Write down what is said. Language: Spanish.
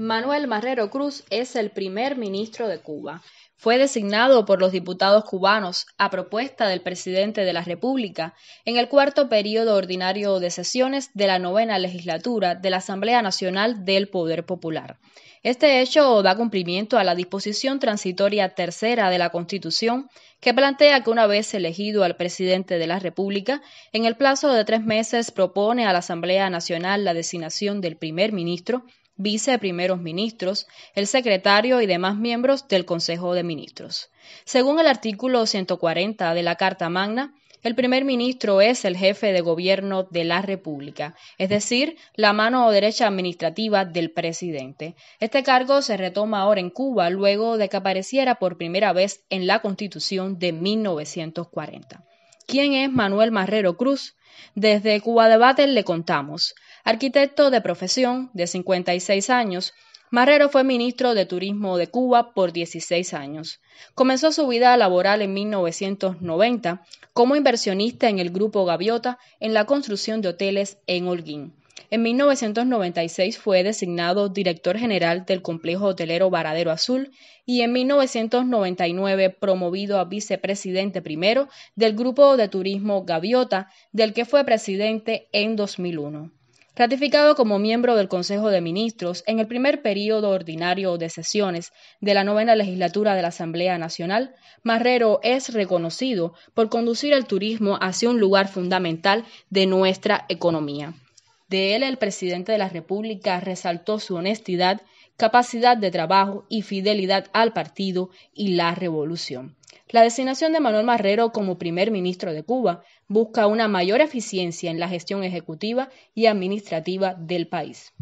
Manuel Marrero Cruz es el primer ministro de Cuba. Fue designado por los diputados cubanos a propuesta del presidente de la República en el cuarto período ordinario de sesiones de la novena legislatura de la Asamblea Nacional del Poder Popular. Este hecho da cumplimiento a la disposición transitoria tercera de la Constitución que plantea que una vez elegido al presidente de la República, en el plazo de tres meses propone a la Asamblea Nacional la designación del primer ministro viceprimeros ministros, el secretario y demás miembros del Consejo de Ministros. Según el artículo 140 de la Carta Magna, el primer ministro es el jefe de gobierno de la República, es decir, la mano derecha administrativa del presidente. Este cargo se retoma ahora en Cuba luego de que apareciera por primera vez en la Constitución de 1940. ¿Quién es Manuel Marrero Cruz? Desde Cuba Debates le contamos. Arquitecto de profesión, de 56 años, Marrero fue ministro de Turismo de Cuba por 16 años. Comenzó su vida laboral en 1990 como inversionista en el Grupo Gaviota en la construcción de hoteles en Holguín. En 1996 fue designado director general del complejo hotelero Varadero Azul y en 1999 promovido a vicepresidente primero del Grupo de Turismo Gaviota, del que fue presidente en 2001 ratificado como miembro del Consejo de Ministros en el primer período ordinario de sesiones de la novena legislatura de la Asamblea Nacional, Marrero es reconocido por conducir el turismo hacia un lugar fundamental de nuestra economía. De él, el presidente de la República resaltó su honestidad, capacidad de trabajo y fidelidad al partido y la revolución. La designación de Manuel Marrero como primer ministro de Cuba busca una mayor eficiencia en la gestión ejecutiva y administrativa del país.